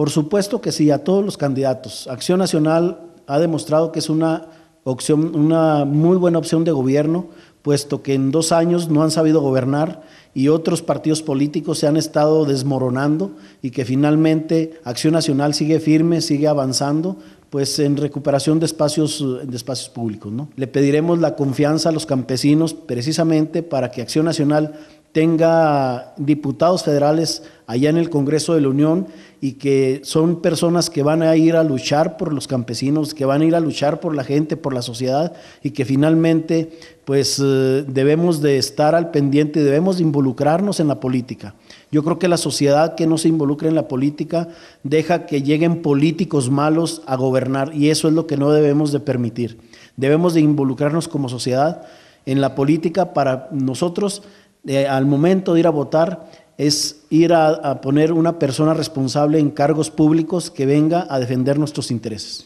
Por supuesto que sí, a todos los candidatos. Acción Nacional ha demostrado que es una opción, una muy buena opción de gobierno, puesto que en dos años no han sabido gobernar y otros partidos políticos se han estado desmoronando y que finalmente Acción Nacional sigue firme, sigue avanzando, pues en recuperación de espacios, espacios públicos. ¿no? Le pediremos la confianza a los campesinos precisamente para que Acción Nacional tenga diputados federales allá en el Congreso de la Unión y que son personas que van a ir a luchar por los campesinos, que van a ir a luchar por la gente, por la sociedad y que finalmente pues eh, debemos de estar al pendiente, debemos de involucrarnos en la política. Yo creo que la sociedad que no se involucra en la política deja que lleguen políticos malos a gobernar y eso es lo que no debemos de permitir. Debemos de involucrarnos como sociedad en la política para nosotros al momento de ir a votar es ir a, a, poner una persona responsable en cargos públicos que venga a defender nuestros intereses.